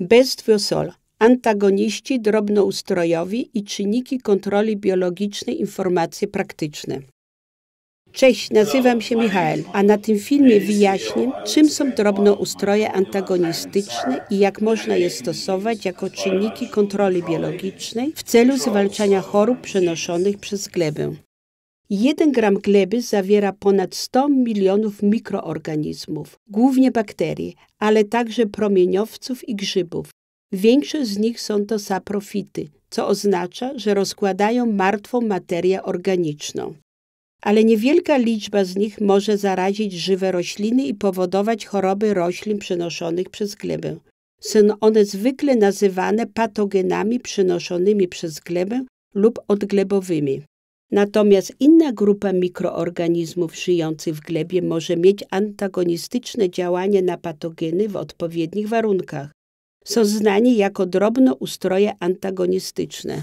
Bestiaux sol, antagoniści drobnoustrojowi i czynniki kontroli biologicznej informacje praktyczne. Cześć, nazywam się Michael, a na tym filmie wyjaśnię, czym są drobnoustroje antagonistyczne i jak można je stosować jako czynniki kontroli biologicznej w celu zwalczania chorób przenoszonych przez glebę. Jeden gram gleby zawiera ponad 100 milionów mikroorganizmów, głównie bakterii, ale także promieniowców i grzybów. Większość z nich są to saprofity, co oznacza, że rozkładają martwą materię organiczną. Ale niewielka liczba z nich może zarazić żywe rośliny i powodować choroby roślin przenoszonych przez glebę. Są one zwykle nazywane patogenami przenoszonymi przez glebę lub odglebowymi. Natomiast inna grupa mikroorganizmów żyjących w glebie może mieć antagonistyczne działanie na patogeny w odpowiednich warunkach. Są znani jako drobnoustroje antagonistyczne.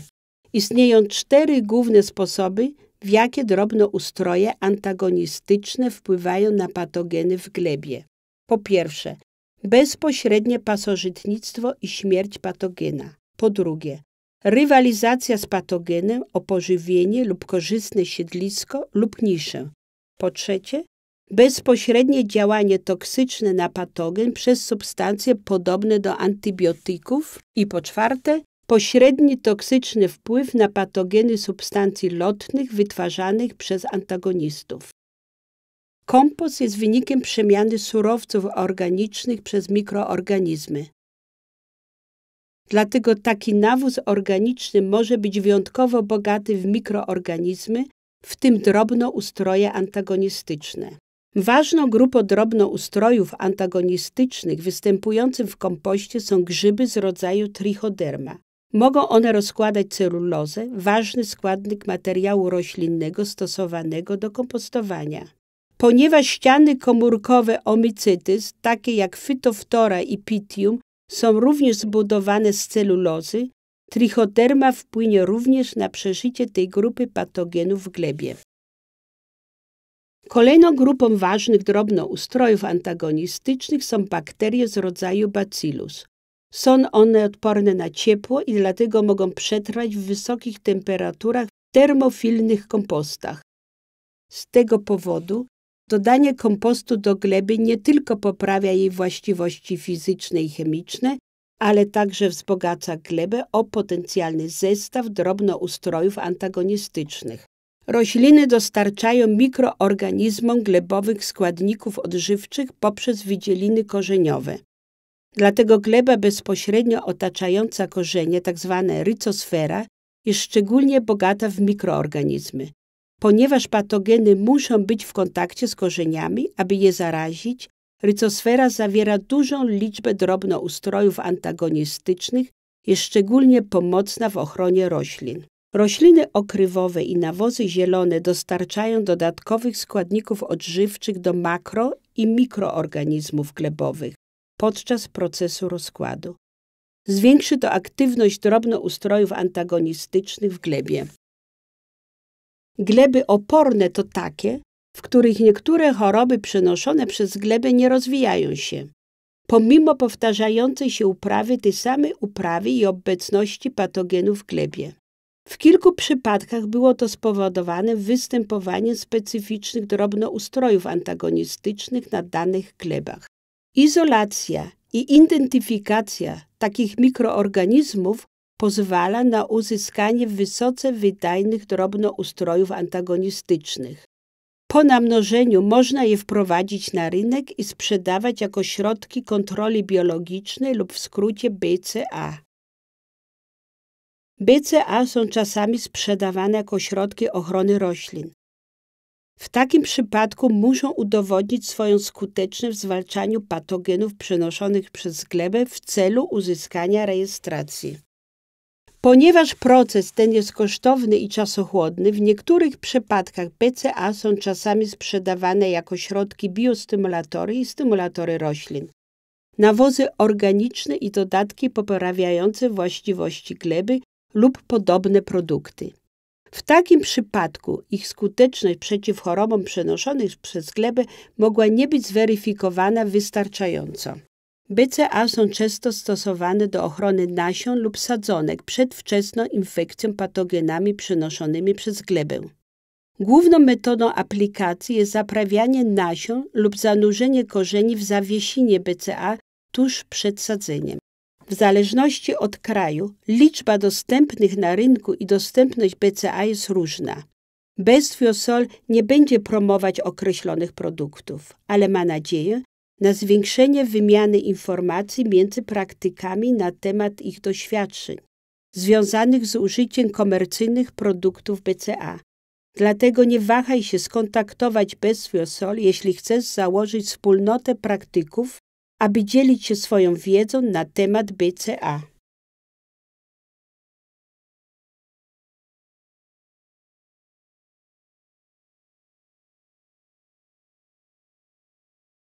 Istnieją cztery główne sposoby, w jakie drobnoustroje antagonistyczne wpływają na patogeny w glebie. Po pierwsze, bezpośrednie pasożytnictwo i śmierć patogena. Po drugie, rywalizacja z patogenem o pożywienie lub korzystne siedlisko lub niszę. Po trzecie, bezpośrednie działanie toksyczne na patogen przez substancje podobne do antybiotyków. I po czwarte, pośredni toksyczny wpływ na patogeny substancji lotnych wytwarzanych przez antagonistów. Kompost jest wynikiem przemiany surowców organicznych przez mikroorganizmy. Dlatego taki nawóz organiczny może być wyjątkowo bogaty w mikroorganizmy, w tym drobnoustroje antagonistyczne. Ważną grupą drobnoustrojów antagonistycznych występujących w kompoście są grzyby z rodzaju trichoderma. Mogą one rozkładać celulozę, ważny składnik materiału roślinnego stosowanego do kompostowania. Ponieważ ściany komórkowe omicytys, takie jak fytoftora i pitium, są również zbudowane z celulozy, trichoderma wpłynie również na przeżycie tej grupy patogenów w glebie. Kolejną grupą ważnych drobnoustrojów antagonistycznych są bakterie z rodzaju bacillus. Są one odporne na ciepło i dlatego mogą przetrwać w wysokich temperaturach w termofilnych kompostach. Z tego powodu Dodanie kompostu do gleby nie tylko poprawia jej właściwości fizyczne i chemiczne, ale także wzbogaca glebę o potencjalny zestaw drobnoustrojów antagonistycznych. Rośliny dostarczają mikroorganizmom glebowych składników odżywczych poprzez wydzieliny korzeniowe. Dlatego gleba bezpośrednio otaczająca korzenie, tzw. Tak rycosfera, jest szczególnie bogata w mikroorganizmy. Ponieważ patogeny muszą być w kontakcie z korzeniami, aby je zarazić, rycosfera zawiera dużą liczbę drobnoustrojów antagonistycznych, jest szczególnie pomocna w ochronie roślin. Rośliny okrywowe i nawozy zielone dostarczają dodatkowych składników odżywczych do makro i mikroorganizmów glebowych podczas procesu rozkładu. Zwiększy to aktywność drobnoustrojów antagonistycznych w glebie. Gleby oporne to takie, w których niektóre choroby przenoszone przez glebę nie rozwijają się. Pomimo powtarzającej się uprawy tej samej uprawy i obecności patogenów w glebie. W kilku przypadkach było to spowodowane występowaniem specyficznych drobnoustrojów antagonistycznych na danych glebach. Izolacja i identyfikacja takich mikroorganizmów pozwala na uzyskanie wysoce wydajnych drobnoustrojów antagonistycznych. Po namnożeniu można je wprowadzić na rynek i sprzedawać jako środki kontroli biologicznej lub w skrócie BCA. BCA są czasami sprzedawane jako środki ochrony roślin. W takim przypadku muszą udowodnić swoją skuteczność w zwalczaniu patogenów przenoszonych przez glebę w celu uzyskania rejestracji. Ponieważ proces ten jest kosztowny i czasochłodny, w niektórych przypadkach PCA są czasami sprzedawane jako środki biostymulatory i stymulatory roślin, nawozy organiczne i dodatki poprawiające właściwości gleby lub podobne produkty. W takim przypadku ich skuteczność przeciw chorobom przenoszonych przez glebę mogła nie być zweryfikowana wystarczająco. BCA są często stosowane do ochrony nasion lub sadzonek przed wczesną infekcją patogenami przenoszonymi przez glebę. Główną metodą aplikacji jest zaprawianie nasion lub zanurzenie korzeni w zawiesinie BCA tuż przed sadzeniem. W zależności od kraju liczba dostępnych na rynku i dostępność BCA jest różna. Bestwiosol nie będzie promować określonych produktów, ale ma nadzieję, na zwiększenie wymiany informacji między praktykami na temat ich doświadczeń związanych z użyciem komercyjnych produktów BCA. Dlatego nie wahaj się skontaktować bez Wiosol, jeśli chcesz założyć wspólnotę praktyków, aby dzielić się swoją wiedzą na temat BCA.